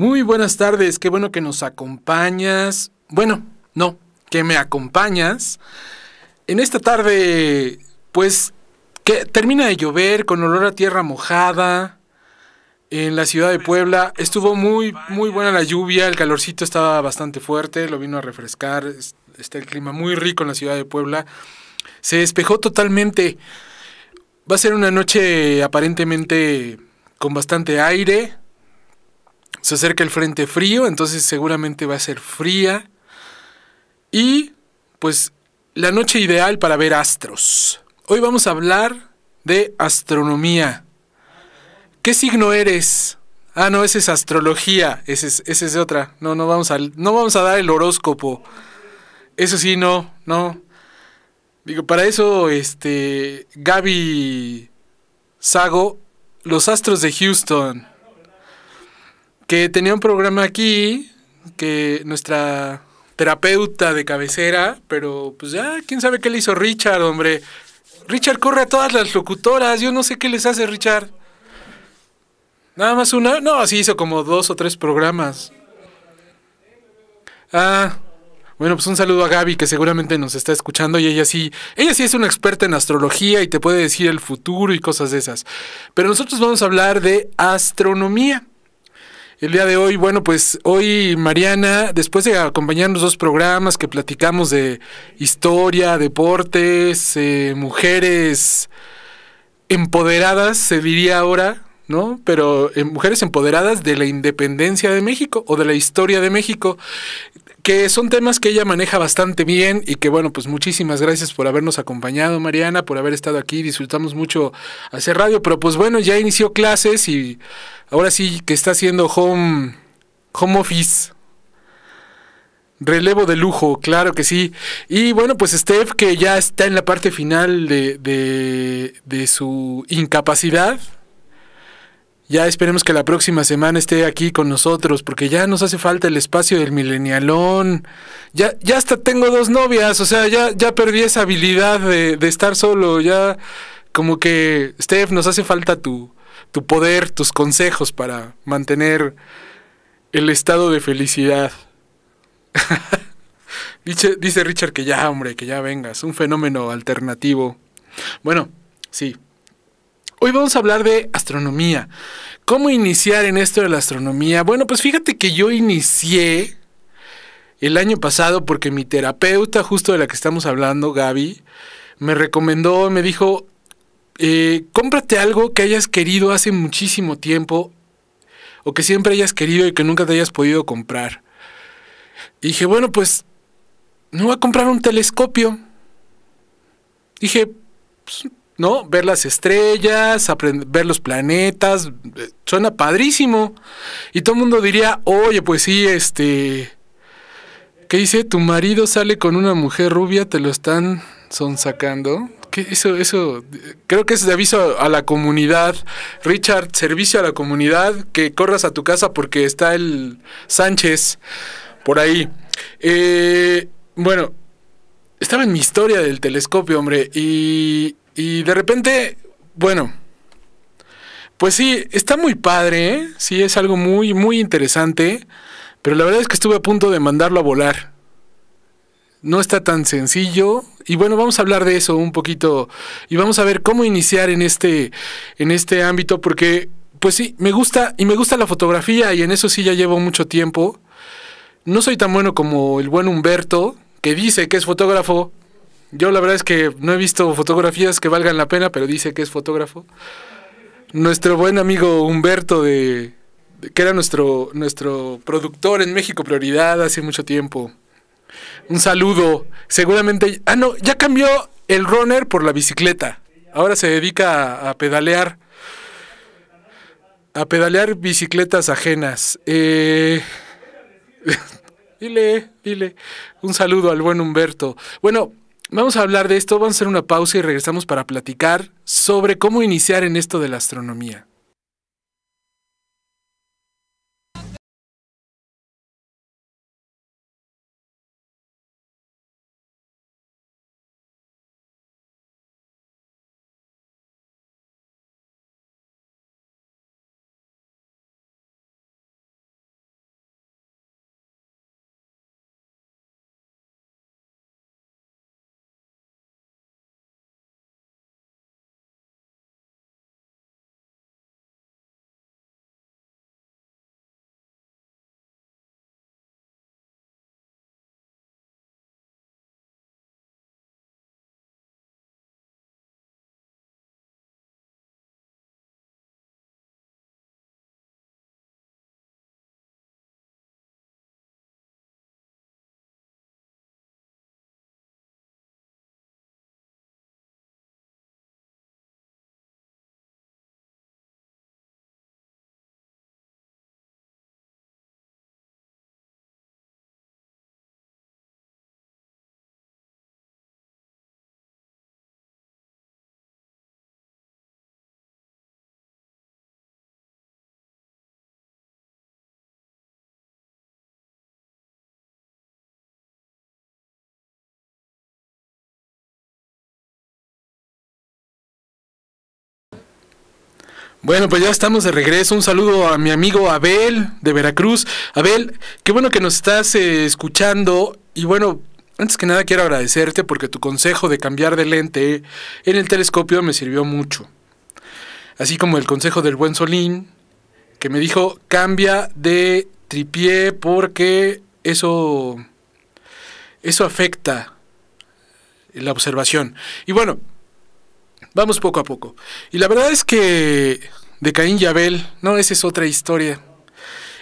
Muy buenas tardes, qué bueno que nos acompañas. Bueno, no, que me acompañas. En esta tarde, pues, que termina de llover con olor a tierra mojada. En la ciudad de Puebla estuvo muy, muy buena la lluvia, el calorcito estaba bastante fuerte, lo vino a refrescar, está el clima muy rico en la ciudad de Puebla. Se despejó totalmente. Va a ser una noche aparentemente con bastante aire, se acerca el frente frío, entonces seguramente va a ser fría. Y pues la noche ideal para ver astros. Hoy vamos a hablar de astronomía. ¿Qué signo eres? Ah, no, ese es astrología, ese es, ese es otra. No, no vamos, a, no vamos a dar el horóscopo. Eso sí, no, no. Digo, para eso, este, Gaby Sago, los astros de Houston que tenía un programa aquí, que nuestra terapeuta de cabecera, pero pues ya, quién sabe qué le hizo Richard, hombre. Richard corre a todas las locutoras, yo no sé qué les hace Richard. Nada más una, no, así hizo como dos o tres programas. Ah, bueno, pues un saludo a Gaby que seguramente nos está escuchando y ella sí, ella sí es una experta en astrología y te puede decir el futuro y cosas de esas. Pero nosotros vamos a hablar de astronomía el día de hoy. Bueno, pues hoy Mariana, después de acompañarnos dos programas que platicamos de historia, deportes, eh, mujeres empoderadas, se diría ahora, ¿no? Pero eh, mujeres empoderadas de la independencia de México o de la historia de México que son temas que ella maneja bastante bien y que bueno, pues muchísimas gracias por habernos acompañado, Mariana, por haber estado aquí, disfrutamos mucho hacer radio, pero pues bueno, ya inició clases y ahora sí que está haciendo home home office. Relevo de lujo, claro que sí. Y bueno, pues Steph, que ya está en la parte final de, de, de su incapacidad, ya esperemos que la próxima semana esté aquí con nosotros, porque ya nos hace falta el espacio del milenialón. Ya, ya hasta tengo dos novias, o sea, ya, ya perdí esa habilidad de, estar solo. Ya, como que, Steph, nos hace falta tu, tu poder, tus consejos para mantener el estado de felicidad. dice, dice Richard que ya, hombre, que ya vengas. Un fenómeno alternativo. Bueno, sí, Hoy vamos a hablar de astronomía. ¿Cómo iniciar en esto de la astronomía? Bueno, pues fíjate que yo inicié el año pasado porque mi terapeuta, justo de la que estamos hablando, Gaby, me recomendó, me dijo, eh, cómprate algo que hayas querido hace muchísimo tiempo o que siempre hayas querido y que nunca te hayas podido comprar. Y dije, bueno, pues no voy a comprar un telescopio. Dije, pues, ¿no? Ver las estrellas, ver los planetas, eh, suena padrísimo. Y todo el mundo diría, oye, pues sí, este... ¿Qué dice? Tu marido sale con una mujer rubia, te lo están sonsacando. Eso, eso, creo que es de aviso a la comunidad. Richard, servicio a la comunidad, que corras a tu casa porque está el Sánchez por ahí. Eh, bueno, estaba en mi historia del telescopio, hombre, y y de repente, bueno, pues sí, está muy padre, ¿eh? sí, es algo muy, muy interesante, pero la verdad es que estuve a punto de mandarlo a volar. No está tan sencillo. Y bueno, vamos a hablar de eso un poquito y vamos a ver cómo iniciar en este, en este ámbito, porque pues sí, me gusta y me gusta la fotografía y en eso sí ya llevo mucho tiempo. No soy tan bueno como el buen Humberto, que dice que es fotógrafo, yo la verdad es que no he visto fotografías que valgan la pena, pero dice que es fotógrafo. Nuestro buen amigo Humberto de, que era nuestro nuestro productor en México Prioridad hace mucho tiempo. Un saludo. Seguramente ah no, ya cambió el runner por la bicicleta. Ahora se dedica a, pedalear a pedalear bicicletas ajenas. Eh, dile, dile. Un saludo al buen Humberto. Bueno, Vamos a hablar de esto, vamos a hacer una pausa y regresamos para platicar sobre cómo iniciar en esto de la astronomía. Bueno, pues ya estamos de regreso. Un saludo a mi amigo Abel de Veracruz. Abel, qué bueno que nos estás eh, escuchando. Y bueno, antes que nada quiero agradecerte porque tu consejo de cambiar de lente en el telescopio me sirvió mucho. Así como el consejo del buen Solín, que me dijo, cambia de tripié porque eso, eso afecta la observación. Y bueno, Vamos poco a poco. Y la verdad es que de Caín y Abel, no, esa es otra historia.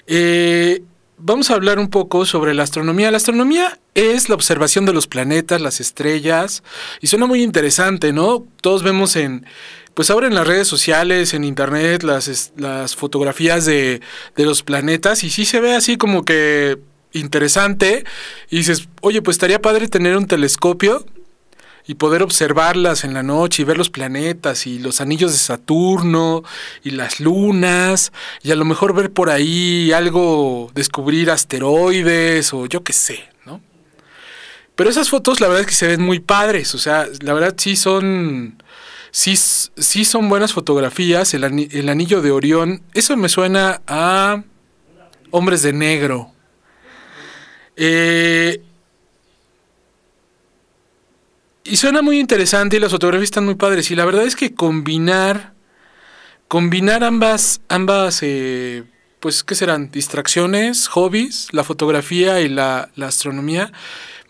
Eh, vamos a hablar un poco sobre la astronomía. La astronomía es la observación de los planetas, las estrellas, y suena muy interesante, ¿no? Todos vemos en, pues ahora en las redes sociales, en internet, las, las fotografías de, de los planetas, y sí se ve así como que interesante, y dices, oye, pues estaría padre tener un telescopio y poder observarlas en la noche y ver los planetas y los anillos de Saturno y las lunas y a lo mejor ver por ahí algo, descubrir asteroides o yo qué sé, ¿no? Pero esas fotos la verdad es que se ven muy padres, o sea, la verdad sí son... Sí, son buenas fotografías, el, el anillo de Orión, eso me suena a Hombres de Negro. Eh, y suena muy interesante y las fotografías están muy padres. Y la verdad es que combinar, combinar ambas, ambas, eh, pues, ¿qué serán? Distracciones, hobbies, la fotografía y la, la astronomía,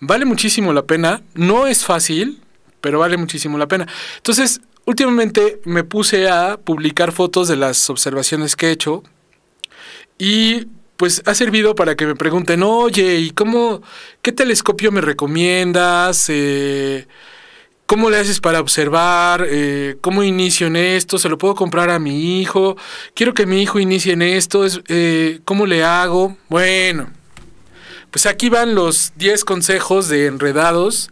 vale muchísimo la pena. No es fácil, pero vale muchísimo la pena. Entonces, últimamente me puse a publicar fotos de las observaciones que he hecho y pues ha servido para que me pregunten, oye, ¿y cómo, qué telescopio me recomiendas? Eh, ¿Cómo le haces para observar? Eh, ¿Cómo inicio en esto? ¿Se lo puedo comprar a mi hijo? Quiero que mi hijo inicie en esto. Eh, ¿Cómo le hago? Bueno, pues aquí van los 10 consejos de enredados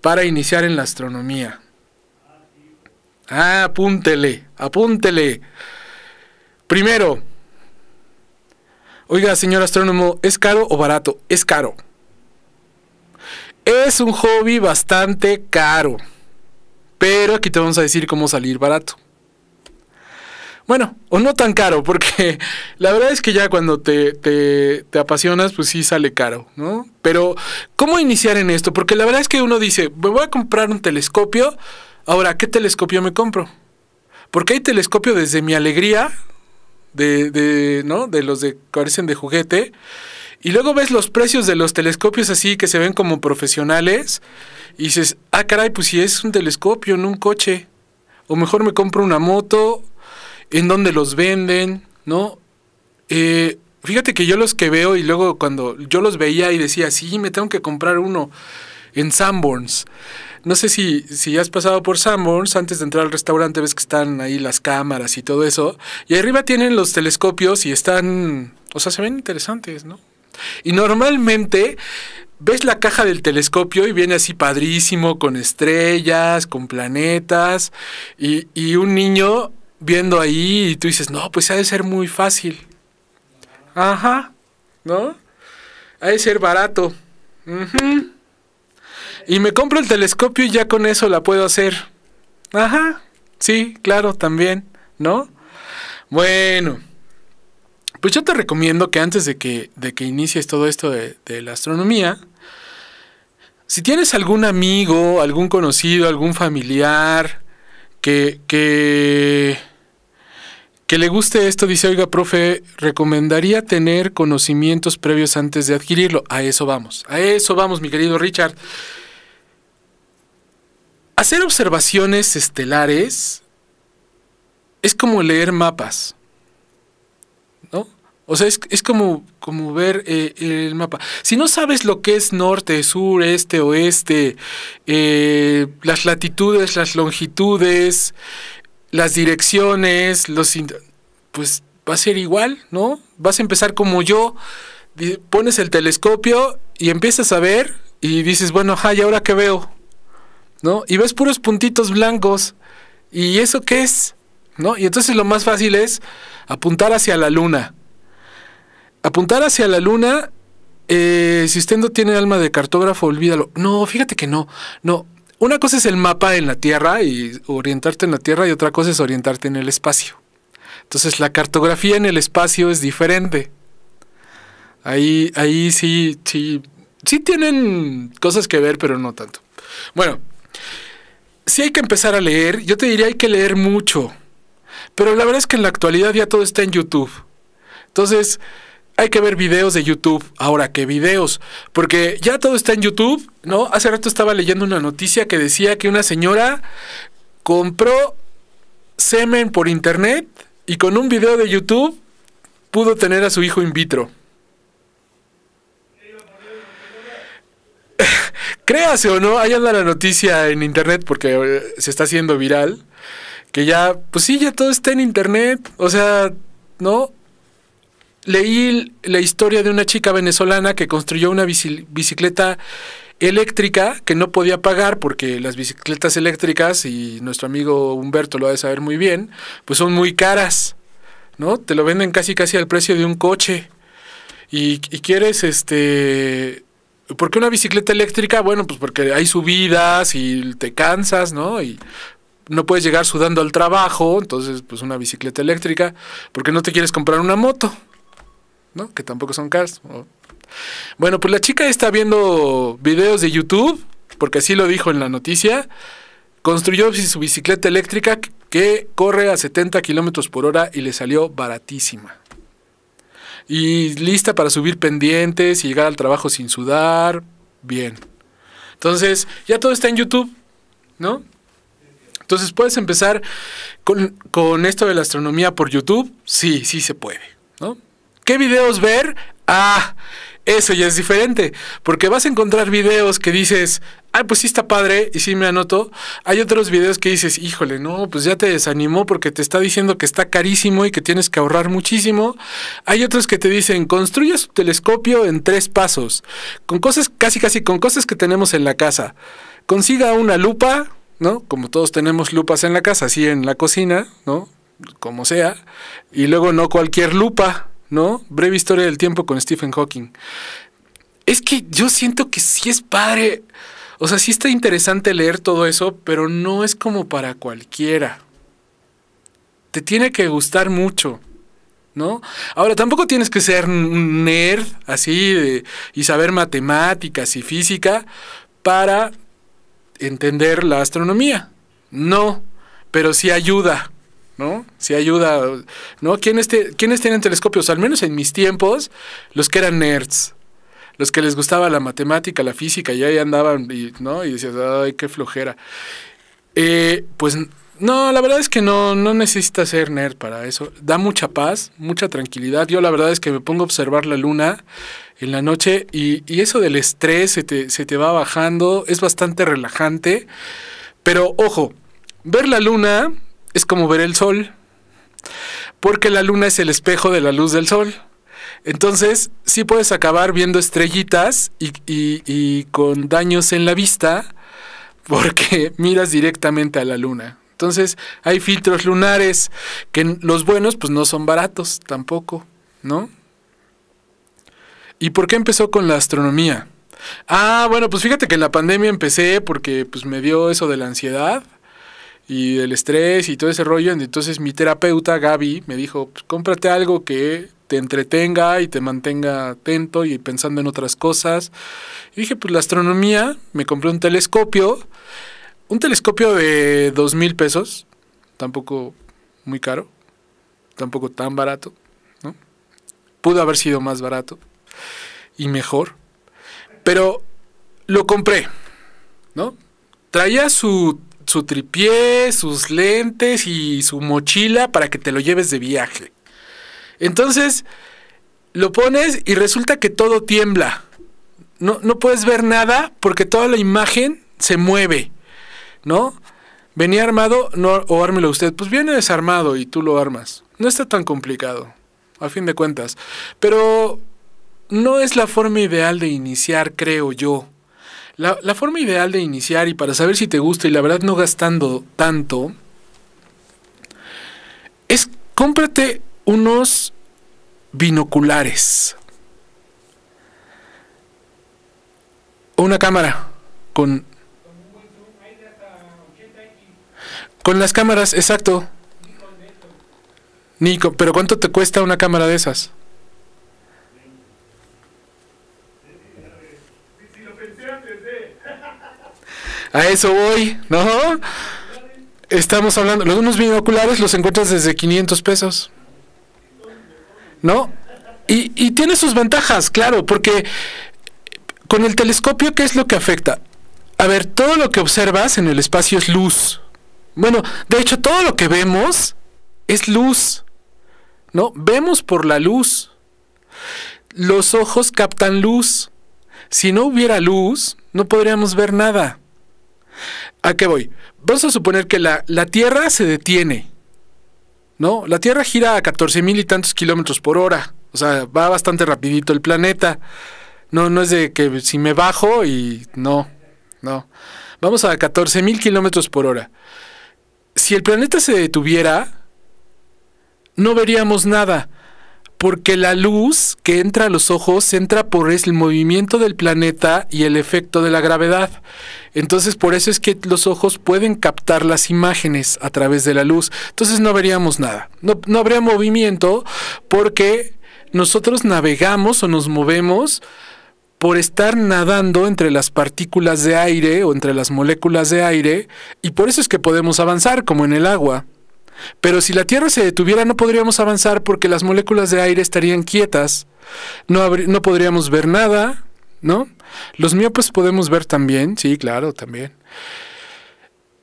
para iniciar en la astronomía. Ah, apúntele, apúntele. Primero, oiga, señor astrónomo, ¿es caro o barato? Es caro. Es un hobby bastante caro. Pero aquí te vamos a decir cómo salir barato. Bueno, o no tan caro, porque la verdad es que ya cuando te, apasionas, pues sí sale caro, ¿no? Pero, ¿cómo iniciar en esto? Porque la verdad es que uno dice, me voy a comprar un telescopio, ahora, ¿qué telescopio me compro? Porque hay telescopio desde mi alegría, de, ¿no? De los que parecen de juguete, y luego ves los precios de los telescopios así que se ven como profesionales y dices, ah, caray, pues si es un telescopio, no un coche. O mejor me compro una moto, en donde los venden, ¿no? Eh, fíjate que yo los que veo y luego cuando yo los veía y decía, sí, me tengo que comprar uno en Sanborns. No sé si, si has pasado por Sanborns, antes de entrar al restaurante ves que están ahí las cámaras y todo eso. Y arriba tienen los telescopios y están, o sea, se ven interesantes, ¿no? Y normalmente ves la caja del telescopio y viene así padrísimo, con estrellas, con planetas, y, un niño viendo ahí y tú dices, no, pues ha de ser muy fácil. Ajá, ¿no? Ha de ser barato. Y me compro el telescopio y ya con eso la puedo hacer. Ajá, sí, claro, también, ¿no? Bueno. Pues yo te recomiendo que antes de que, de que inicies todo esto de, la astronomía, si tienes algún amigo, algún conocido, algún familiar que, que, que le guste esto, dice, oiga, profe, recomendaría tener conocimientos previos antes de adquirirlo. A eso vamos, a eso vamos, mi querido Richard. Hacer observaciones estelares es como leer mapas. O sea, es, como, como ver eh, el mapa. Si no sabes lo que es norte, sur, este, oeste, eh, las latitudes, las longitudes, las direcciones, los... Pues va a ser igual, ¿no? Vas a empezar como yo, pones el telescopio y empiezas a ver y dices, bueno, jay ¿y ahora qué veo? ¿No? Y ves puros puntitos blancos. ¿Y eso qué es? ¿No? Y entonces lo más fácil es apuntar hacia la luna apuntar hacia la luna, eh, si usted no tiene alma de cartógrafo, olvídalo. No, fíjate que no, no. Una cosa es el mapa en la Tierra y orientarte en la Tierra y otra cosa es orientarte en el espacio. Entonces la cartografía en el espacio es diferente. Ahí, ahí sí, sí, sí tienen cosas que ver, pero no tanto. Bueno, sí hay que empezar a leer. Yo te diría hay que leer mucho. Pero la verdad es que en la actualidad ya todo está en YouTube. Entonces, hay que ver videos de YouTube. Ahora, ¿qué videos? Porque ya todo está en YouTube, ¿no? Hace rato estaba leyendo una noticia que decía que una señora compró semen por internet y con un video de YouTube pudo tener a su hijo in vitro. Créase o no, ahí anda la noticia en internet porque eh, se está haciendo viral. Que ya, pues sí, ya todo está en internet. O sea, ¿no? leí la historia de una chica venezolana que construyó una bicicleta eléctrica que no podía pagar porque las bicicletas eléctricas, y nuestro amigo Humberto lo ha de saber muy bien, pues son muy caras, ¿no? Te lo venden casi casi al precio de un coche. Y, quieres, este... ¿Por qué una bicicleta eléctrica? Bueno, pues porque hay subidas y te cansas, ¿no? Y no puedes llegar sudando al trabajo, entonces pues una bicicleta eléctrica, porque no te quieres comprar una moto, ¿no? Que tampoco son cars. Bueno, pues la chica está viendo videos de YouTube, porque así lo dijo en la noticia. Construyó su bicicleta eléctrica que corre a 70 kilómetros por hora y le salió baratísima. Y lista para subir pendientes y llegar al trabajo sin sudar. Bien. Entonces, ya todo está en YouTube, ¿no? Entonces, ¿puedes empezar con esto de la astronomía por YouTube? Sí, sí se puede. ¿Qué videos ver? Ah, eso ya es diferente, porque vas a encontrar videos que dices, ay, pues sí está padre y sí me anoto. Hay otros videos que dices, híjole, no, pues ya te desanimó porque te está diciendo que está carísimo y que tienes que ahorrar muchísimo. Hay otros que te dicen, construye su telescopio en tres pasos, con cosas, casi casi con cosas que tenemos en la casa. Consiga una lupa, ¿no? Como todos tenemos lupas en la casa, así en la cocina, ¿no? Como sea. Y luego no cualquier lupa, ¿no? Breve historia del tiempo con Stephen Hawking. Es que yo siento que sí es padre. O sea, sí está interesante leer todo eso, pero no es como para cualquiera. Te tiene que gustar mucho, ¿no? Ahora, tampoco tienes que ser un nerd así y saber matemáticas y física para entender la astronomía. No, pero sí ayuda. Si ayuda, ¿no? ¿Quiénes, tienen telescopios? Al menos en mis tiempos, los que eran nerds los que les gustaba la matemática, la física, Y ahí andaban, y, ¿no? Y decías, ay, qué flojera. Eh, pues no, la verdad es que no, no necesitas ser nerd para eso. Da mucha paz, mucha tranquilidad. Yo la verdad es que me pongo a observar la luna en la noche y, eso del estrés se te, se te va bajando, es bastante relajante. Pero ojo, ver la luna es como ver el sol, porque la luna es el espejo de la luz del sol. Entonces, sí puedes acabar viendo estrellitas y, con daños en la vista, porque miras directamente a la luna. Entonces, hay filtros lunares que los buenos pues no son baratos tampoco, ¿no? ¿Y por qué empezó con la astronomía? Ah, bueno, pues fíjate que en la pandemia empecé porque pues me dio eso de la ansiedad y el estrés y todo ese rollo. Entonces mi terapeuta, Gaby, me dijo, pues, cómprate algo que te entretenga y te mantenga atento y pensando en otras cosas. Y dije, pues la astronomía, me compré un telescopio, un telescopio de dos mil pesos, tampoco muy caro, tampoco tan barato, Pudo haber sido más barato y mejor, pero lo compré, ¿no? Traía su su tripié, sus lentes y su mochila para que te lo lleves de viaje. Entonces, lo pones y resulta que todo tiembla. No, puedes ver nada porque toda la imagen se mueve, ¿no? Venía armado o ármelo usted. Pues viene desarmado y tú lo armas. No está tan complicado, a fin de cuentas. Pero no es la forma ideal de iniciar, creo yo. La, la, forma ideal de iniciar y para saber si te gusta y la verdad no gastando tanto es cómprate unos binoculares. O una cámara con... Con las cámaras, exacto. Nico, pero ¿cuánto te cuesta una cámara de esas? A eso voy, ¿no? Estamos hablando, los unos binoculares los encuentras desde 500 pesos. ¿No? Y, y tiene sus ventajas, claro, porque con el telescopio, ¿qué es lo que afecta? A ver, todo lo que observas en el espacio es luz. Bueno, de hecho, todo lo que vemos es luz. ¿No? Vemos por la luz. Los ojos captan luz. Si no hubiera luz, no podríamos ver nada. ¿A qué voy? Vamos a suponer que la, la Tierra se detiene, ¿no? La Tierra gira a 14 mil y tantos kilómetros por hora, o sea, va bastante rapidito el planeta. No, no es de que si me bajo y no, no. Vamos a 14 mil kilómetros por hora. Si el planeta se detuviera, no veríamos nada porque la luz que entra a los ojos entra por el movimiento del planeta y el efecto de la gravedad. Entonces, por eso es que los ojos pueden captar las imágenes a través de la luz. Entonces, no veríamos nada. No, no habría movimiento porque nosotros navegamos o nos movemos por estar nadando entre las partículas de aire o entre las moléculas de aire, y por eso es que podemos avanzar como en el agua. Pero si la Tierra se detuviera no podríamos avanzar porque las moléculas de aire estarían quietas, no, no podríamos ver nada, ¿no? Los miopes podemos ver también, sí, claro, también.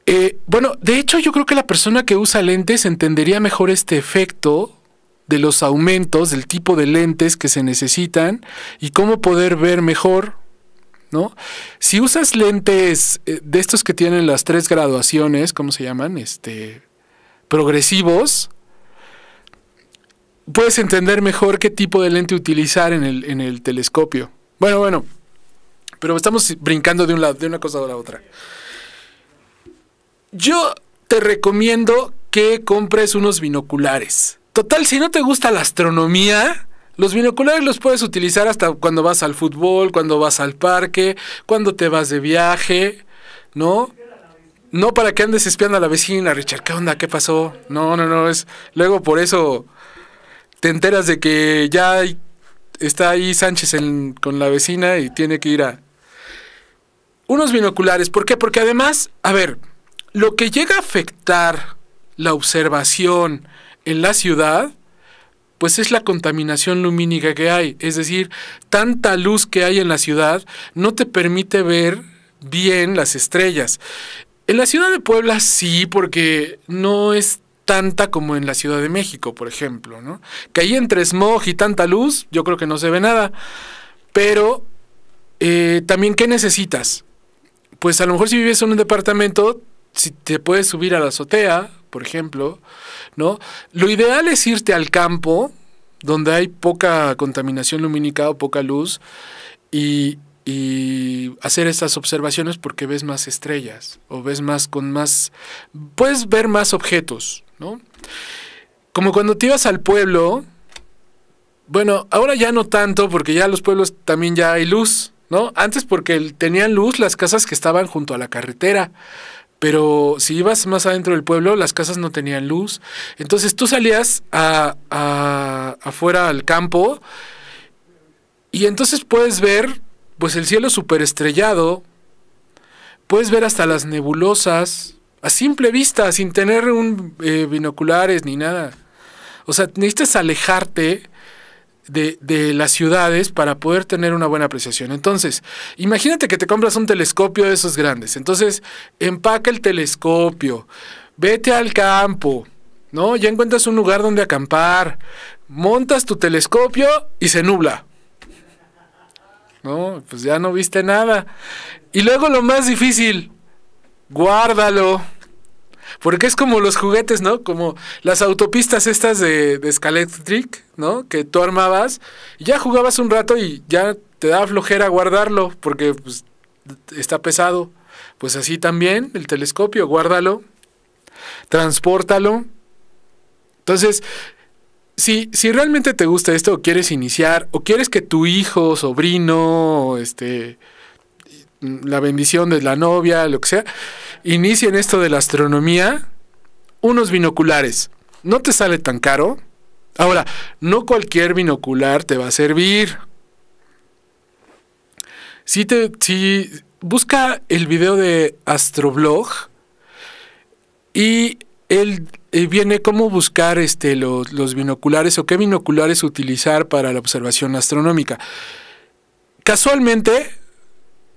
Eh, bueno, de hecho yo creo que la persona que usa lentes entendería mejor este efecto de los aumentos, del tipo de lentes que se necesitan y cómo poder ver mejor, ¿no? Si usas lentes eh, de estos que tienen las tres graduaciones, ¿cómo se llaman? Este, progresivos, puedes entender mejor qué tipo de lente utilizar en el, en el telescopio. Bueno, bueno, pero estamos brincando de, un lado, de una cosa a la otra. Yo te recomiendo que compres unos binoculares. Total, si no te gusta la astronomía, los binoculares los puedes utilizar hasta cuando vas al fútbol, cuando vas al parque, cuando te vas de viaje, ¿no? No para que andes espiando a la vecina, Richard. ¿Qué onda? ¿Qué pasó? No, no, no. Es luego por eso te enteras de que ya está ahí Sánchez con la vecina y tiene que ir a unos binoculares. ¿Por qué? Porque además, a ver, lo que llega a afectar la observación en la ciudad, pues es la contaminación lumínica que hay. Es decir, tanta luz que hay en la ciudad no te permite ver bien las estrellas. En la ciudad de Puebla sí, porque no es tanta como en la Ciudad de México, por ejemplo, ¿no? Que ahí entre smog y tanta luz, yo creo que no se ve nada. Pero eh, también, ¿qué necesitas? Pues a lo mejor si vives en un departamento, si te puedes subir a la azotea, por ejemplo, ¿no? Lo ideal es irte al campo, donde hay poca contaminación lumínica o poca luz, y, y hacer estas observaciones porque ves más estrellas o ves más con más puedes ver más objetos, ¿no? Como cuando te ibas al pueblo, bueno, ahora ya no tanto porque ya los pueblos también ya hay luz, ¿no? Antes porque tenían luz las casas que estaban junto a la carretera. Pero si ibas más adentro del pueblo, las casas no tenían luz. Entonces tú salías a, afuera al campo y entonces puedes ver pues el cielo superestrellado, puedes ver hasta las nebulosas, a simple vista, sin tener un, eh, binoculares ni nada. O sea, necesitas alejarte de, de, las ciudades para poder tener una buena apreciación. Entonces, imagínate que te compras un telescopio de esos grandes. Entonces, empaca el telescopio, vete al campo, ¿no? Ya encuentras un lugar donde acampar, montas tu telescopio y se nubla. ¿no? Pues ya no viste nada. Y luego lo más difícil, guárdalo. Porque es como los juguetes, ¿no? Como las autopistas estas de, de ¿no? Que tú armabas, y ya jugabas un rato y ya te da flojera guardarlo, porque pues, está pesado. Pues así también, el telescopio, guárdalo, transpórtalo. Entonces, si, realmente te gusta esto o quieres iniciar o quieres que tu hijo, sobrino, este, la bendición de la novia, lo que sea, inicien esto de la astronomía, unos binoculares. No te sale tan caro. Ahora, no cualquier binocular te va a servir. Si te si busca el video de Astroblog y él eh, viene cómo buscar este, los, binoculares o qué binoculares utilizar para la observación astronómica. Casualmente,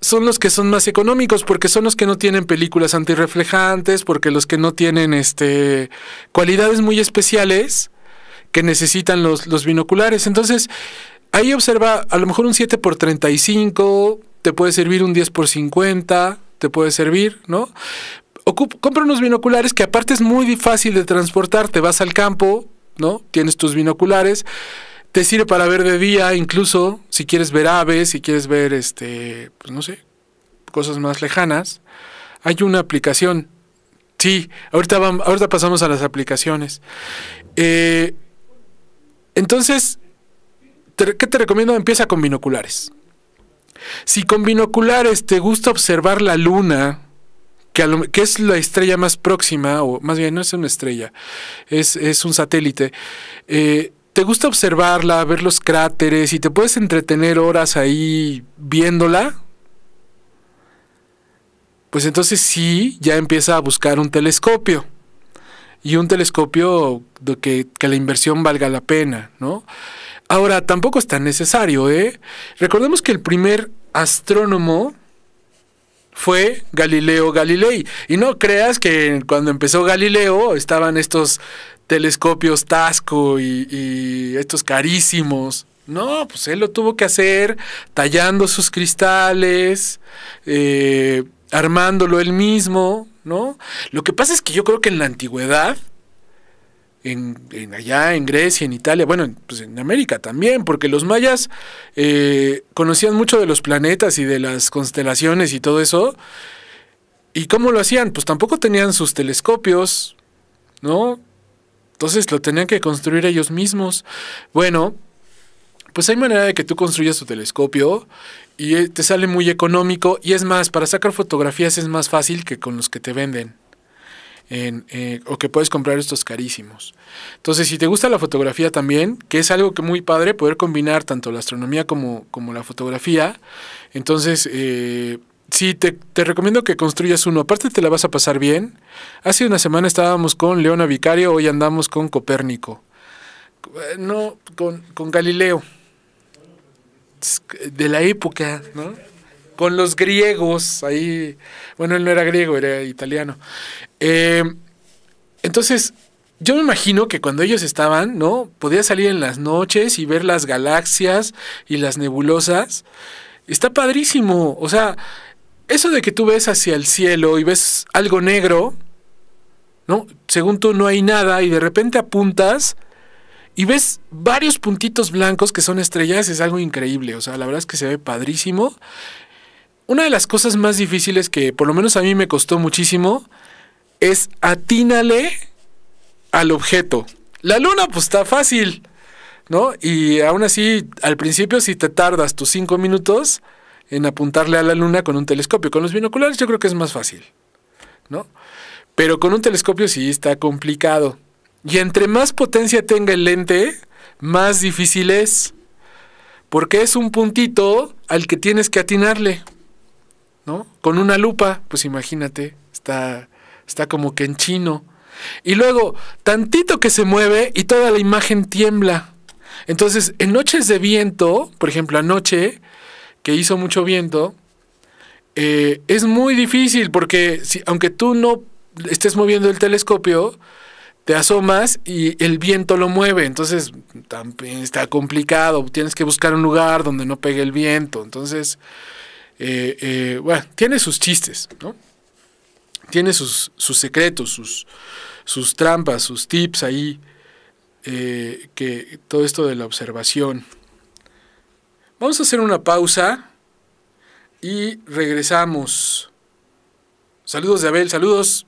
son los que son más económicos porque son los que no tienen películas antirreflejantes, porque los que no tienen este cualidades muy especiales que necesitan los, binoculares. Entonces, ahí observa a lo mejor un 7 por 35, te puede servir un 10 por 50, te puede servir, ¿no? compra unos binoculares que aparte es muy fácil de transportar, te vas al campo, ¿no? Tienes tus binoculares, te sirve para ver de día, incluso si quieres ver aves, si quieres ver, este, pues no sé, cosas más lejanas. Hay una aplicación, sí, ahorita, vamos, ahorita pasamos a las aplicaciones. Eh, entonces, ¿qué te recomiendo? Empieza con binoculares. Si con binoculares te gusta observar la luna, que, es la estrella más próxima, o más bien no es una estrella, es, un satélite, eh, te gusta observarla, ver los cráteres y te puedes entretener horas ahí viéndola, pues entonces sí, ya empieza a buscar un telescopio. Y un telescopio que, que la inversión valga la pena, ¿no? Ahora, tampoco es tan necesario, ¿eh? Recordemos que el primer astrónomo fue Galileo Galilei. Y no creas que cuando empezó Galileo estaban estos telescopios Tasco y, estos carísimos. No, pues él lo tuvo que hacer tallando sus cristales, eh, armándolo él mismo, ¿no? Lo que pasa es que yo creo que en la antigüedad en, allá en Grecia, en Italia, bueno, pues en América también, porque los mayas eh, conocían mucho de los planetas y de las constelaciones y todo eso. ¿Y cómo lo hacían? Pues tampoco tenían sus telescopios, ¿no? Entonces lo tenían que construir ellos mismos. Bueno, pues hay manera de que tú construyas tu telescopio y eh, te sale muy económico y es más, para sacar fotografías es más fácil que con los que te venden. Eh, o que puedes comprar estos carísimos. Entonces, si te gusta la fotografía también, que es algo que muy padre, poder combinar tanto la astronomía como, la fotografía, entonces... Eh, Sí, te, recomiendo que construyas uno. Aparte te la vas a pasar bien. Hace una semana estábamos con Leona Vicario, hoy andamos con Copérnico. Eh, no, con, con Galileo. De la época, ¿no? con los griegos, ahí, bueno, él no era griego, era italiano. Eh, entonces, yo me imagino que cuando ellos estaban, ¿no? Podía salir en las noches y ver las galaxias y las nebulosas. Está padrísimo, o sea, eso de que tú ves hacia el cielo y ves algo negro, ¿no? Según tú no hay nada y de repente apuntas y ves varios puntitos blancos que son estrellas, es algo increíble, o sea, la verdad es que se ve padrísimo una de las cosas más difíciles que por lo menos a mí me costó muchísimo es atínale al objeto. La luna pues está fácil, ¿no? Y aún así, al principio si te tardas tus cinco minutos en apuntarle a la luna con un telescopio, con los binoculares yo creo que es más fácil, ¿no? Pero con un telescopio sí está complicado. Y entre más potencia tenga el lente, más difícil es. Porque es un puntito al que tienes que atinarle. ¿no? Con una lupa, pues imagínate, está, está como que en chino. Y luego, tantito que se mueve y toda la imagen tiembla. Entonces, en noches de viento, por ejemplo, anoche, que hizo mucho viento, eh, es muy difícil porque aunque tú no estés moviendo el telescopio, te asomas y el viento lo mueve, entonces también está complicado, tienes que buscar un lugar donde no pegue el viento, entonces eh, eh, bueno, tiene sus chistes, ¿no? Tiene sus, secretos, sus, sus trampas, sus tips ahí, eh, que todo esto de la observación. Vamos a hacer una pausa y regresamos. Saludos de Abel, saludos.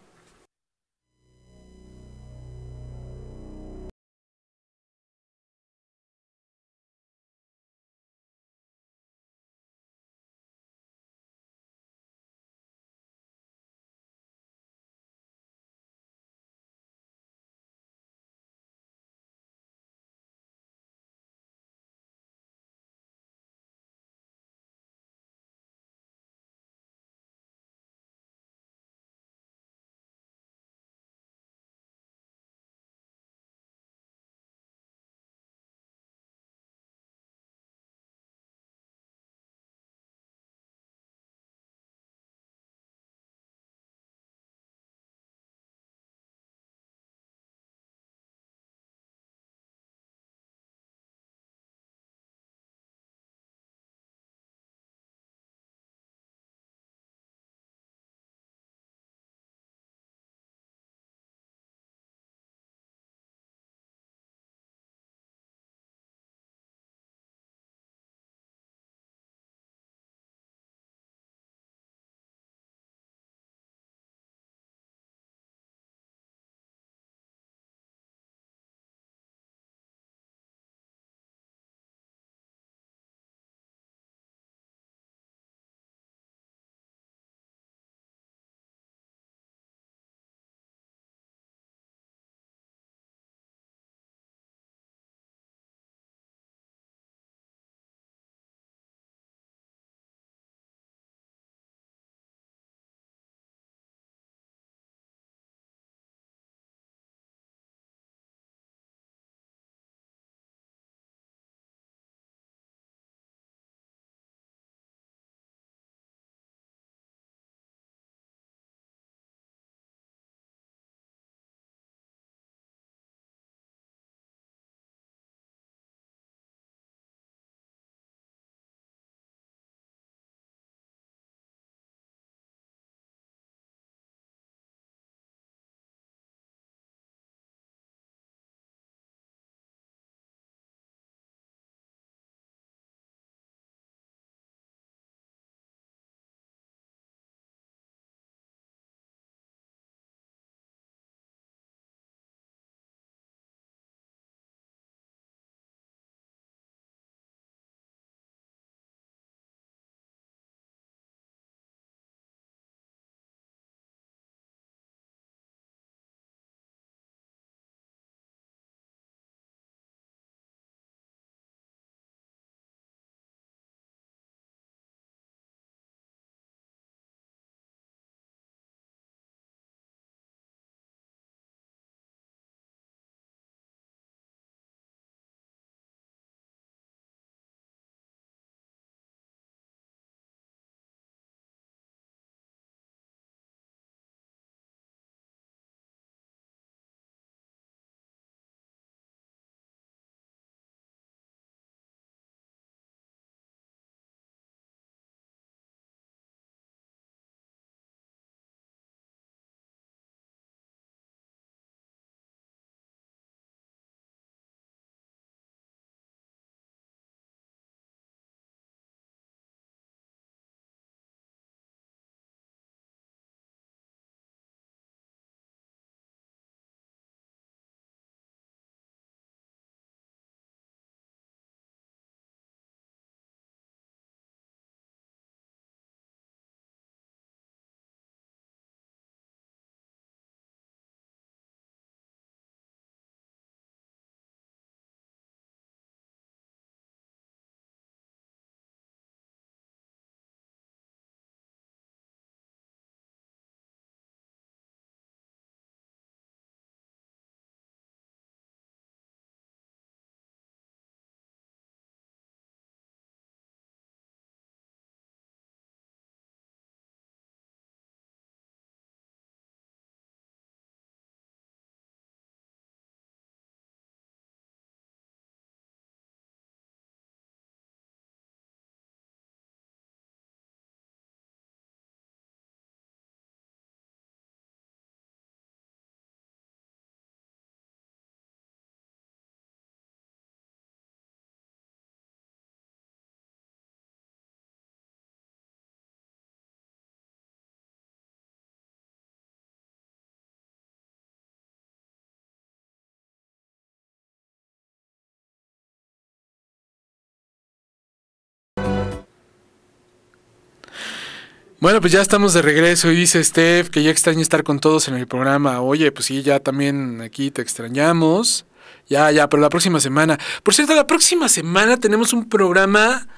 Bueno, pues ya estamos de regreso y dice Steph que ya extraño estar con todos en el programa. Oye, pues sí, ya también aquí te extrañamos. Ya, ya, pero la próxima semana. Por cierto, la próxima semana tenemos un programa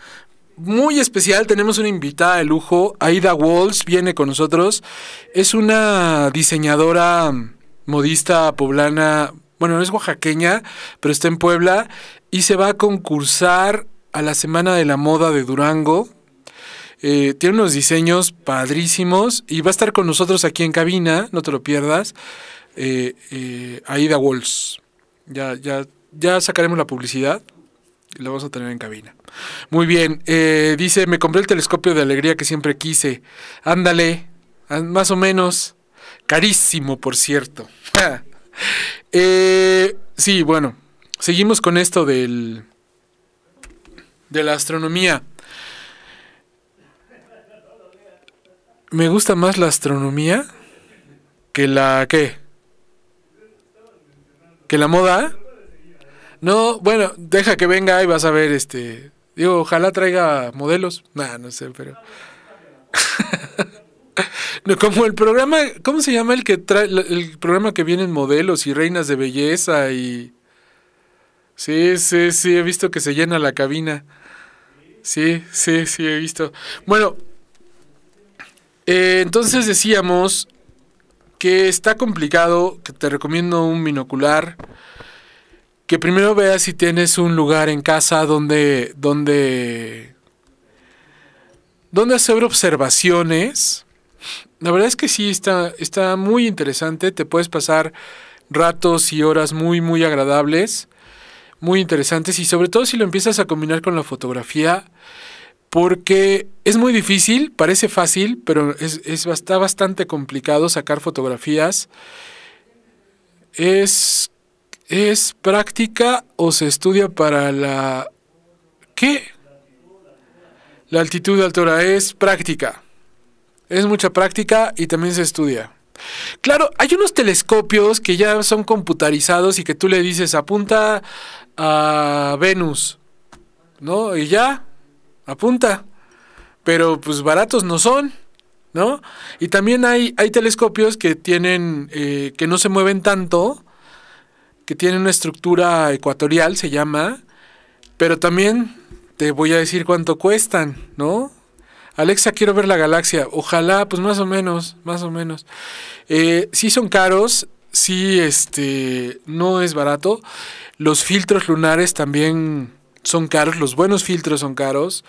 muy especial. Tenemos una invitada de lujo. Aida Walls viene con nosotros. Es una diseñadora modista poblana. Bueno, no es oaxaqueña, pero está en Puebla. Y se va a concursar a la Semana de la Moda de Durango eh, tiene unos diseños padrísimos y va a estar con nosotros aquí en cabina, no te lo pierdas, eh, eh, Aida Walls. Ya, ya, ya sacaremos la publicidad y la vamos a tener en cabina. Muy bien, dice, me compré el telescopio de alegría que siempre quise. Ándale, más o menos. Carísimo, por cierto. sí, bueno, seguimos con esto del... De la astronomía. me gusta más la astronomía que la qué? ¿Que la moda? No, bueno, deja que venga y vas a ver este. Digo, ojalá traiga modelos. nada no sé, pero. no, como el programa, ¿cómo se llama el que trae el programa que vienen modelos y reinas de belleza y Sí, sí, sí, he visto que se llena la cabina. Sí, sí, sí, he visto. Bueno, eh, entonces decíamos que está complicado, que te recomiendo un binocular, que primero veas si tienes un lugar en casa donde, donde, donde hacer observaciones. La verdad es que sí, está, está muy interesante, te puedes pasar ratos y horas muy, muy agradables, muy interesantes y sobre todo si lo empiezas a combinar con la fotografía porque es muy difícil, parece fácil, pero es, está bastante complicado sacar fotografías. Es, ¿Es práctica o se estudia para la... ¿Qué? La altitud de altura es práctica. Es mucha práctica y también se estudia. Claro, hay unos telescopios que ya son computarizados y que tú le dices apunta a Venus, ¿no? Y ya apunta. Pero pues baratos no son, ¿no? Y también hay, hay telescopios que tienen, eh, que no se mueven tanto, que tienen una estructura ecuatorial, se llama, pero también te voy a decir cuánto cuestan, ¿no? Alexa, quiero ver la galaxia. Ojalá, pues más o menos, más o menos. Eh, sí son caros, sí, este, no es barato. Los filtros lunares también son caros, los buenos filtros son caros.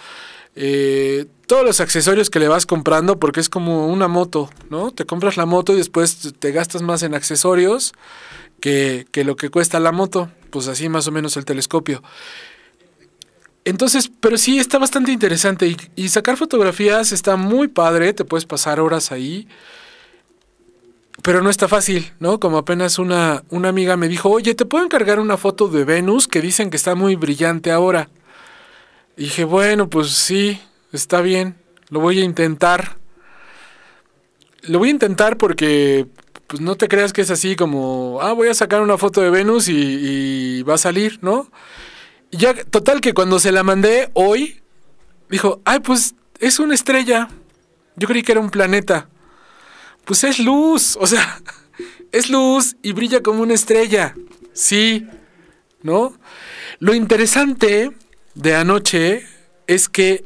Eh, todos los accesorios que le vas comprando, porque es como una moto, ¿no? Te compras la moto y después te gastas más en accesorios que, lo que cuesta la moto. Pues así más o menos el telescopio. Entonces, pero sí, está bastante interesante. Y, y sacar fotografías está muy padre, te puedes pasar horas ahí pero no está fácil, ¿no? Como apenas una, una amiga me dijo, oye, ¿te puedo encargar una foto de Venus que dicen que está muy brillante ahora? Y dije, bueno, pues sí, está bien, lo voy a intentar. Lo voy a intentar porque pues no te creas que es así como, ah, voy a sacar una foto de Venus y, y va a salir, ¿no? Y ya, total que cuando se la mandé hoy, dijo, ay, pues es una estrella. Yo creí que era un planeta. Pues es luz, o sea, es luz y brilla como una estrella. Sí, ¿no? Lo interesante de anoche es que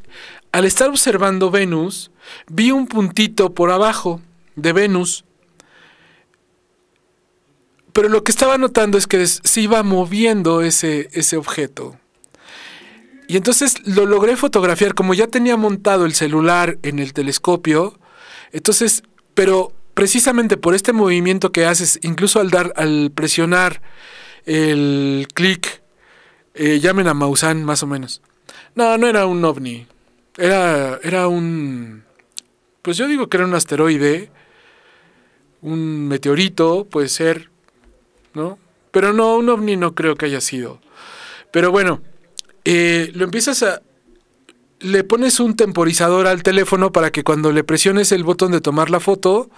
al estar observando Venus, vi un puntito por abajo de Venus. Pero lo que estaba notando es que se iba moviendo ese, ese objeto. Y entonces lo logré fotografiar, como ya tenía montado el celular en el telescopio, entonces pero precisamente por este movimiento que haces, incluso al dar, al presionar el clic, eh, llamen a Maussan más o menos. No, no era un ovni. Era, era un... Pues yo digo que era un asteroide, un meteorito, puede ser, ¿no? Pero no, un ovni no creo que haya sido. Pero bueno, eh, lo empiezas a, le pones un temporizador al teléfono para que cuando le presiones el botón de tomar la foto,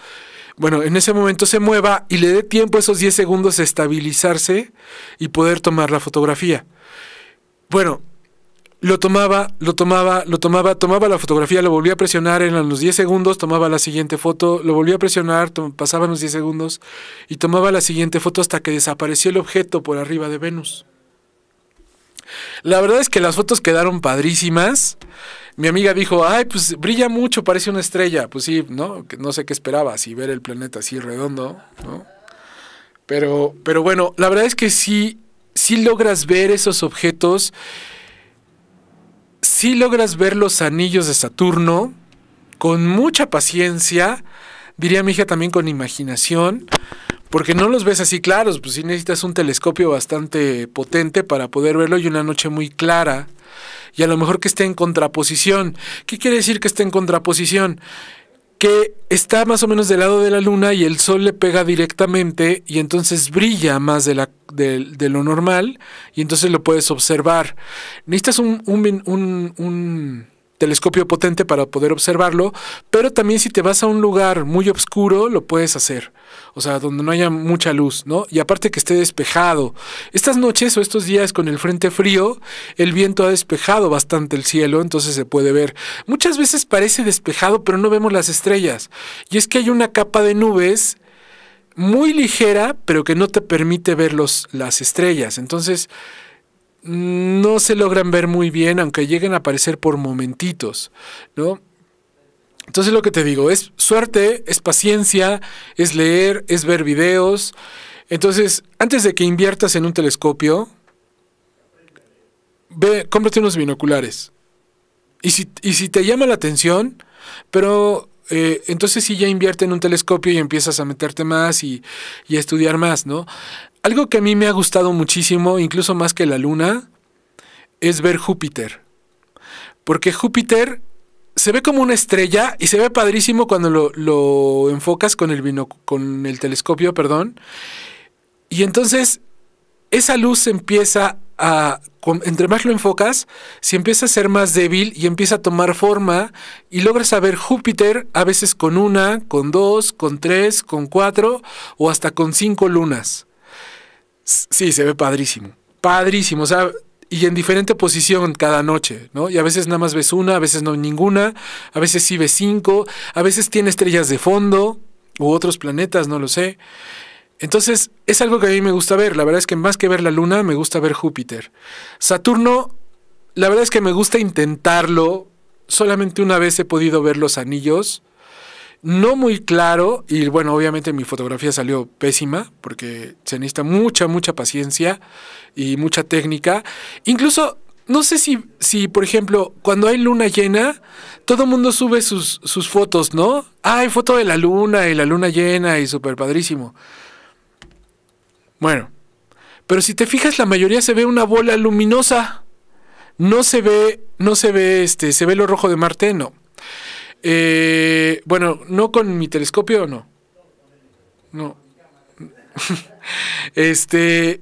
bueno, en ese momento se mueva y le dé tiempo esos 10 segundos a estabilizarse y poder tomar la fotografía. Bueno, lo tomaba, lo tomaba, lo tomaba, tomaba la fotografía, lo volvía a presionar en los 10 segundos, tomaba la siguiente foto, lo volvía a presionar, pasaban los 10 segundos y tomaba la siguiente foto hasta que desapareció el objeto por arriba de Venus. La verdad es que las fotos quedaron padrísimas. Mi amiga dijo, ay, pues brilla mucho, parece una estrella. Pues sí, ¿no? No sé qué esperaba, si ver el planeta así redondo, ¿no? Pero, pero bueno, la verdad es que sí, sí logras ver esos objetos, sí logras ver los anillos de Saturno con mucha paciencia, diría mi hija también con imaginación porque no los ves así claros, pues sí necesitas un telescopio bastante potente para poder verlo y una noche muy clara, y a lo mejor que esté en contraposición. ¿Qué quiere decir que esté en contraposición? que está más o menos del lado de la luna y el sol le pega directamente y entonces brilla más de, la, de, lo normal y entonces lo puedes observar. Necesitas un, un telescopio potente para poder observarlo, pero también si te vas a un lugar muy oscuro lo puedes hacer, o sea, donde no haya mucha luz, ¿no? Y aparte que esté despejado. Estas noches o estos días con el frente frío, el viento ha despejado bastante el cielo, entonces se puede ver. Muchas veces parece despejado, pero no vemos las estrellas. Y es que hay una capa de nubes muy ligera, pero que no te permite ver las estrellas. Entonces, no se logran ver muy bien, aunque lleguen a aparecer por momentitos, ¿no? Entonces lo que te digo es suerte, es paciencia, es leer, es ver videos. Entonces, antes de que inviertas en un telescopio, ve, cómprate unos binoculares. Y si, te llama la atención, pero eh, entonces si ya invierte en un telescopio y empiezas a meterte más y, y a estudiar más, ¿no? Algo que a mí me ha gustado muchísimo, incluso más que la luna, es ver Júpiter. Porque Júpiter se ve como una estrella y se ve padrísimo cuando lo, enfocas con el, con el telescopio, perdón. Y entonces esa luz empieza a, entre más lo enfocas, se empieza a ser más débil y empieza a tomar forma y logras ver Júpiter a veces con una, con dos, con tres, con cuatro o hasta con cinco lunas. Sí, se ve padrísimo. Padrísimo, o sea, y en diferente posición cada noche, ¿no? Y a veces nada más ves una, a veces no ninguna, a veces sí ves cinco, a veces tiene estrellas de fondo u otros planetas, no lo sé. Entonces, es algo que a mí me gusta ver. La verdad es que más que ver la luna, me gusta ver Júpiter. Saturno, la verdad es que me gusta intentarlo. Solamente una vez he podido ver los anillos no muy claro y bueno, obviamente mi fotografía salió pésima porque se necesita mucha, mucha paciencia y mucha técnica. Incluso, no sé si, por ejemplo, cuando hay luna llena, todo el mundo sube sus, sus fotos, ¿no? Ah, hay foto de la luna y la luna llena y súper padrísimo. Bueno, pero si te fijas, la mayoría se ve una bola luminosa. No se ve, no se ve este, se ve lo rojo de Marte, no eh, bueno, no con mi telescopio, no. No. este.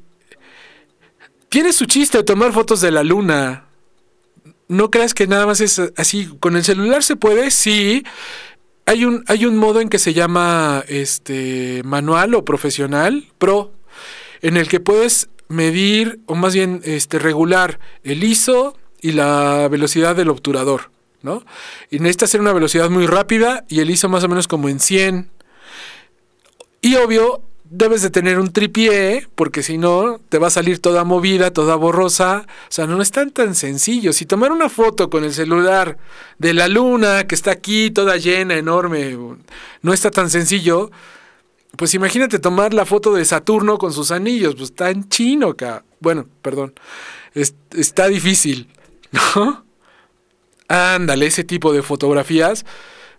Tiene su chiste de tomar fotos de la luna. No creas que nada más es así. Con el celular se puede, sí. Hay un, hay un modo en que se llama este manual o profesional, pro, en el que puedes medir, o más bien este, regular, el ISO y la velocidad del obturador. Y necesita hacer una velocidad muy rápida y él hizo más o menos como en 100. Y obvio, debes de tener un tripié, porque si no, te va a salir toda movida, toda borrosa. O sea, no es tan tan sencillo. Si tomar una foto con el celular de la luna, que está aquí, toda llena, enorme, no está tan sencillo. Pues imagínate tomar la foto de Saturno con sus anillos, pues está en chino, acá. Bueno, perdón. está difícil, ¿no? Ándale, ese tipo de fotografías,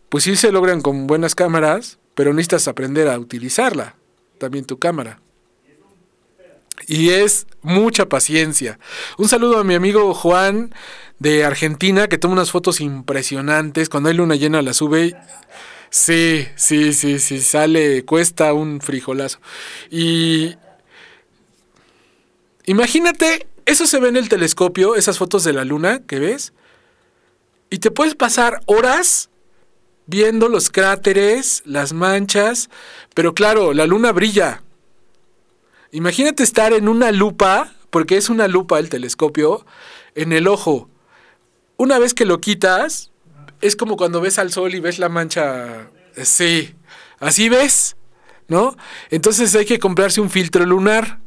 pues sí se logran con buenas cámaras, pero necesitas aprender a utilizarla, también tu cámara. Y es mucha paciencia. Un saludo a mi amigo Juan de Argentina, que toma unas fotos impresionantes. Cuando hay luna llena la sube. Sí, sí, sí, sí, sale, cuesta un frijolazo. Y imagínate, eso se ve en el telescopio, esas fotos de la luna que ves. Y te puedes pasar horas viendo los cráteres, las manchas, pero claro, la luna brilla. Imagínate estar en una lupa, porque es una lupa el telescopio, en el ojo. Una vez que lo quitas, es como cuando ves al sol y ves la mancha. Sí, así ves, ¿no? Entonces hay que comprarse un filtro lunar.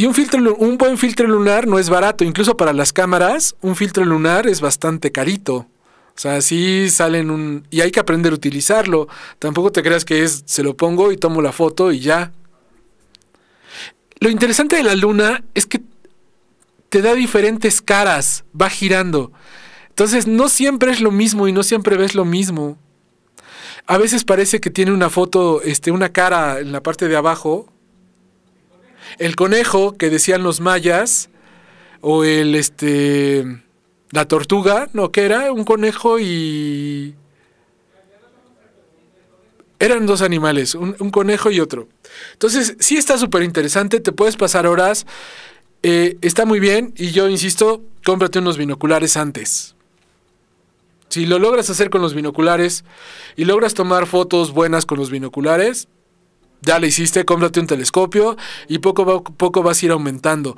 Y un, filtro, un buen filtro lunar no es barato, incluso para las cámaras, un filtro lunar es bastante carito. O sea, sí salen un... Y hay que aprender a utilizarlo. Tampoco te creas que es, se lo pongo y tomo la foto y ya. Lo interesante de la luna es que te da diferentes caras, va girando. Entonces no siempre es lo mismo y no siempre ves lo mismo. A veces parece que tiene una foto, este, una cara en la parte de abajo, el conejo que decían los mayas, o el este. La tortuga, ¿no? Que era un conejo y. Eran dos animales, un, conejo y otro. Entonces, sí está súper interesante, te puedes pasar horas. Eh, está muy bien y yo insisto, cómprate unos binoculares antes. Si lo logras hacer con los binoculares y logras tomar fotos buenas con los binoculares, ya le hiciste, cómprate un telescopio y poco a poco vas a ir aumentando.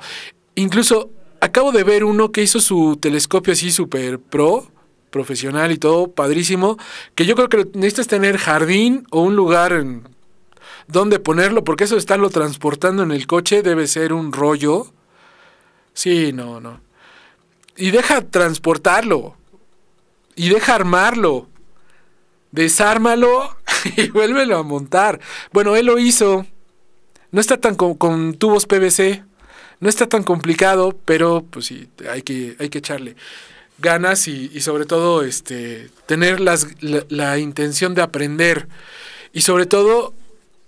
Incluso acabo de ver uno que hizo su telescopio así super pro, profesional y todo, padrísimo, que yo creo que necesitas tener jardín o un lugar en donde ponerlo, porque eso de estarlo transportando en el coche debe ser un rollo. Sí, no, no. Y deja transportarlo. Y deja armarlo. Desármalo y vuélvelo a montar. Bueno, él lo hizo. No está tan con, tubos PVC. No está tan complicado, pero pues sí, hay que, hay que echarle ganas y, sobre todo este, tener la, intención de aprender. Y sobre todo,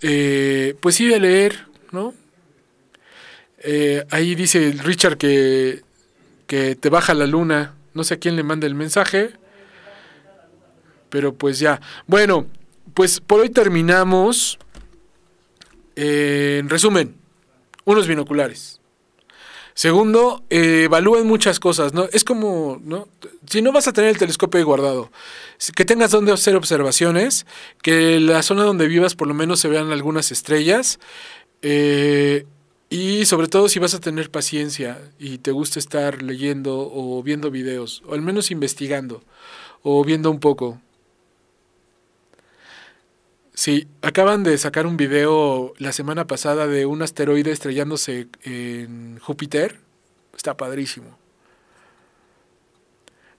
eh, pues sí, de leer, ¿no? Eh, ahí dice Richard que, que te baja la luna. No sé a quién le manda el mensaje. Pero pues ya. Bueno, pues por hoy terminamos. Eh, en resumen, unos binoculares. Segundo, eh, evalúen muchas cosas, ¿no? Es como, ¿no? Si no vas a tener el telescopio guardado, que tengas donde hacer observaciones, que la zona donde vivas por lo menos se vean algunas estrellas, eh, y sobre todo si vas a tener paciencia y te gusta estar leyendo o viendo videos, o al menos investigando, o viendo un poco. Sí, acaban de sacar un video la semana pasada de un asteroide estrellándose en Júpiter. Está padrísimo.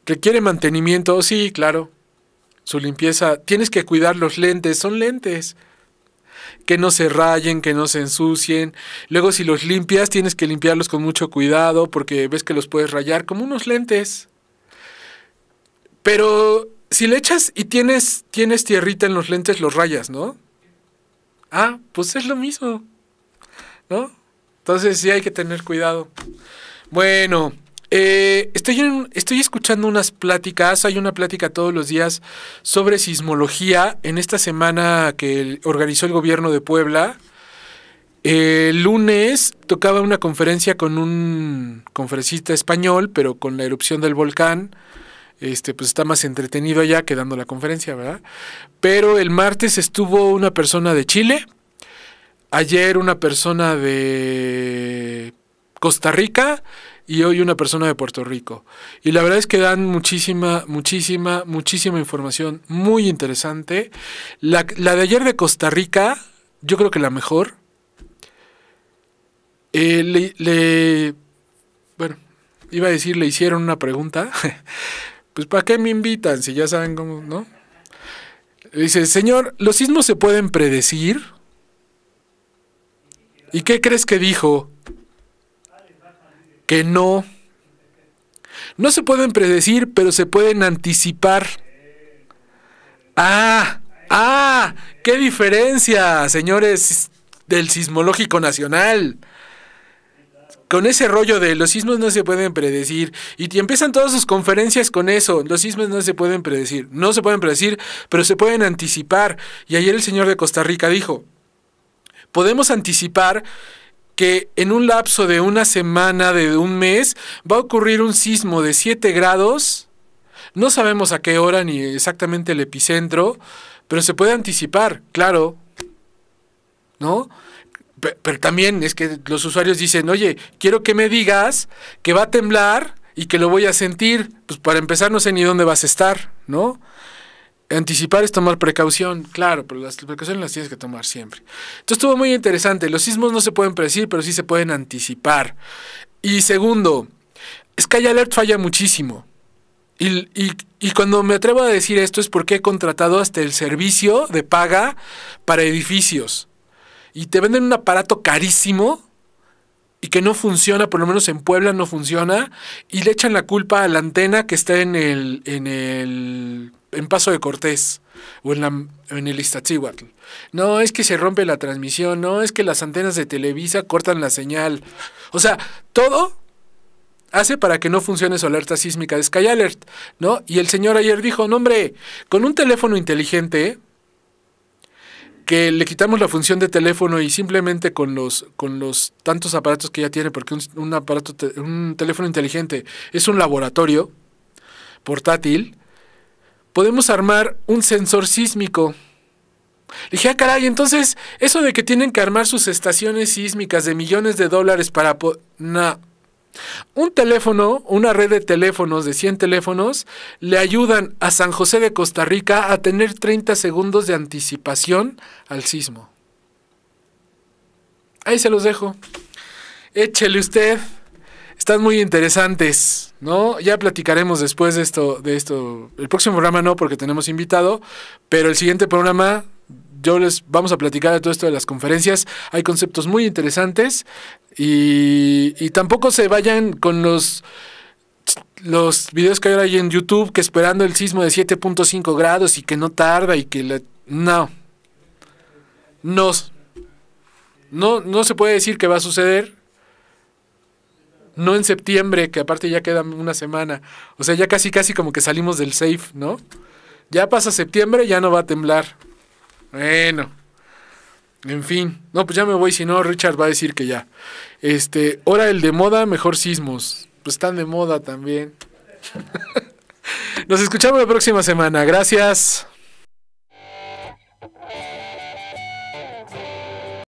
¿Requiere mantenimiento? Sí, claro. Su limpieza. Tienes que cuidar los lentes. Son lentes. Que no se rayen, que no se ensucien. Luego si los limpias, tienes que limpiarlos con mucho cuidado porque ves que los puedes rayar como unos lentes. Pero si le echas y tienes, tienes tierrita en los lentes, los rayas, ¿no? Ah, pues es lo mismo, ¿no? Entonces sí hay que tener cuidado. Bueno, eh, estoy, estoy escuchando unas pláticas, hay una plática todos los días sobre sismología en esta semana que organizó el gobierno de Puebla. El lunes tocaba una conferencia con un conferencista español, pero con la erupción del volcán este, pues está más entretenido allá que dando la conferencia, ¿verdad? Pero el martes estuvo una persona de Chile, ayer una persona de Costa Rica y hoy una persona de Puerto Rico. Y la verdad es que dan muchísima, muchísima, muchísima información muy interesante. La, de ayer de Costa Rica, yo creo que la mejor. Eh, le, bueno, iba a decir, le hicieron una pregunta, pues ¿para qué me invitan si ya saben cómo, no? Dice, Señor, ¿los sismos se pueden predecir? ¿Y qué crees que dijo? Que no. No se pueden predecir, pero se pueden anticipar. Ah, ah, qué diferencia, señores del Sismológico Nacional con ese rollo de los sismos no se pueden predecir, y empiezan todas sus conferencias con eso, los sismos no se pueden predecir, no se pueden predecir, pero se pueden anticipar. Y ayer el señor de Costa Rica dijo, podemos anticipar que en un lapso de una semana, de un mes, va a ocurrir un sismo de 7 grados. No sabemos a qué hora ni exactamente el epicentro, pero se puede anticipar, claro. ¿No? Pero, también es que los usuarios dicen, oye, quiero que me digas que va a temblar y que lo voy a sentir. Pues para empezar no sé ni dónde vas a estar, ¿no? Anticipar es tomar precaución, claro, pero las precauciones las tienes que tomar siempre. Entonces estuvo muy interesante. Los sismos no se pueden predecir, pero sí se pueden anticipar. Y segundo, Sky Alert falla muchísimo. y, cuando me atrevo a decir esto es porque he contratado hasta el servicio de paga para edificios y te venden un aparato carísimo y que no funciona, por lo menos en Puebla no funciona, y le echan la culpa a la antena que está en el, en el Paso de Cortés o en, la, en el Iztaccíhuatl. No, es que se rompe la transmisión, no, es que las antenas de Televisa cortan la señal. O sea, todo hace para que no funcione su alerta sísmica de Sky Alert, ¿no? Y el señor ayer dijo, no hombre, con un teléfono inteligente que le quitamos la función de teléfono y simplemente con los con los tantos aparatos que ya tiene, porque un, aparato un teléfono inteligente es un laboratorio portátil, podemos armar un sensor sísmico. Dije, ah, caray, entonces eso de que tienen que armar sus estaciones sísmicas de millones de dólares para... Un teléfono, una red de teléfonos de 100 teléfonos, le ayudan a San José de Costa Rica a tener 30 segundos de anticipación al sismo. Ahí se los dejo. Échele usted. Están muy interesantes, ¿no? Ya platicaremos después de esto, de esto. El próximo programa no, porque tenemos invitado, pero el siguiente programa yo les vamos a platicar de todo esto de las conferencias. Hay conceptos muy interesantes. Y, tampoco se vayan con los los videos que hay ahora en YouTube que esperando el sismo de 7.5 grados y que no tarda y que No. No. No, no se puede decir que va a suceder. No en septiembre, que aparte ya queda una semana. O sea, ya casi casi como que salimos del safe, ¿no? Ya pasa septiembre, ya no va a temblar. Bueno. En fin, no, pues ya me voy, si no, Richard va a decir que ya. Este, ahora el de moda, mejor sismos. Pues están de moda también. Nos escuchamos la próxima semana. Gracias.